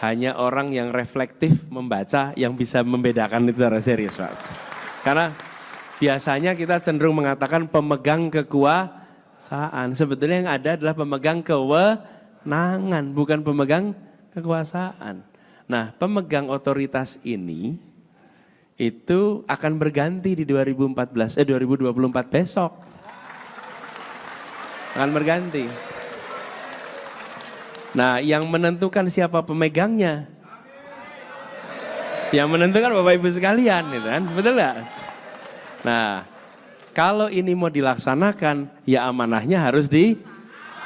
hanya orang yang reflektif membaca yang bisa membedakan itu secara serius, Pak. Karena biasanya kita cenderung mengatakan pemegang kekuasaan. Sebetulnya yang ada adalah pemegang kewenangan, bukan pemegang kekuasaan. Nah, pemegang otoritas ini itu akan berganti di 2014 eh 2024 besok. Akan berganti. Nah, yang menentukan siapa pemegangnya. Yang menentukan Bapak Ibu sekalian, gitu kan? Betul gak? Nah, kalau ini mau dilaksanakan, ya amanahnya harus di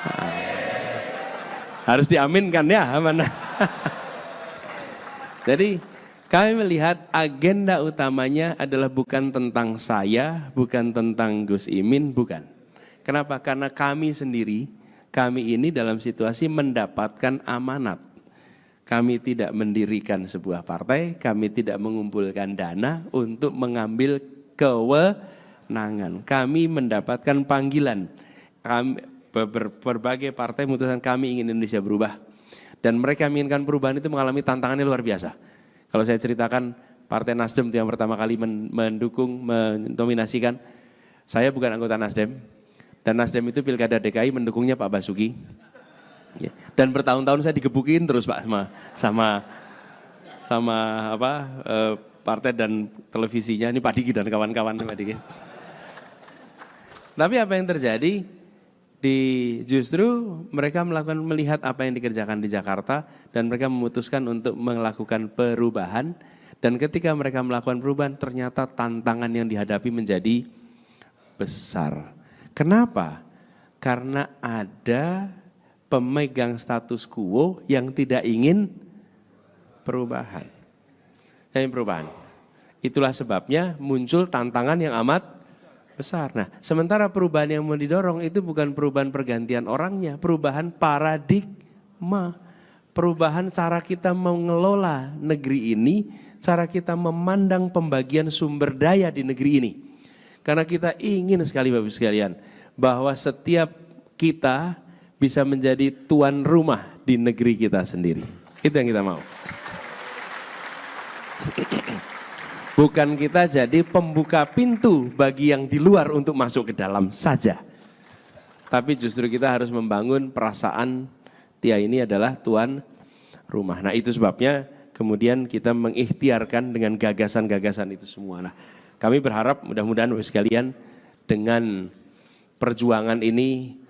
ah. harus diaminkan ya amanah. Jadi kami melihat agenda utamanya adalah bukan tentang saya, bukan tentang Gus Imin, bukan. Kenapa? Karena kami sendiri kami ini dalam situasi mendapatkan amanat. Kami tidak mendirikan sebuah partai, kami tidak mengumpulkan dana untuk mengambil kewenangan. Kami mendapatkan panggilan. Kami, ber, berbagai partai memutuskan kami ingin Indonesia berubah. Dan mereka inginkan perubahan itu mengalami tantangannya luar biasa. Kalau saya ceritakan Partai Nasdem itu yang pertama kali mendukung, mendominasikan. Saya bukan anggota Nasdem, dan Nasdem itu pilkada DKI mendukungnya Pak Basuki. Ya. Dan bertahun-tahun saya digebukin terus Pak sama sama sama apa eh, partai dan televisinya ini Pak Diki dan kawan-kawan Pak Diki. Tapi apa yang terjadi di justru mereka melakukan melihat apa yang dikerjakan di Jakarta dan mereka memutuskan untuk melakukan perubahan dan ketika mereka melakukan perubahan ternyata tantangan yang dihadapi menjadi besar. Kenapa? Karena ada pemegang status quo yang tidak ingin perubahan. Yang ingin perubahan. Itulah sebabnya muncul tantangan yang amat besar. Nah, sementara perubahan yang mau didorong itu bukan perubahan pergantian orangnya, perubahan paradigma, perubahan cara kita mengelola negeri ini, cara kita memandang pembagian sumber daya di negeri ini. Karena kita ingin sekali Bapak ibu sekalian bahwa setiap kita bisa menjadi tuan rumah di negeri kita sendiri. Itu yang kita mau. Bukan kita jadi pembuka pintu bagi yang di luar untuk masuk ke dalam saja. Tapi justru kita harus membangun perasaan Tia ini adalah tuan rumah. Nah itu sebabnya kemudian kita mengikhtiarkan dengan gagasan-gagasan itu semua. Nah kami berharap mudah-mudahan Bapak sekalian dengan perjuangan ini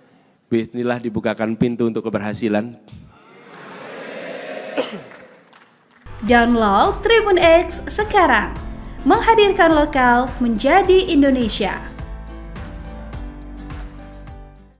bismillah dibukakan pintu untuk keberhasilan. Download Tribun X sekarang. Menghadirkan lokal menjadi Indonesia.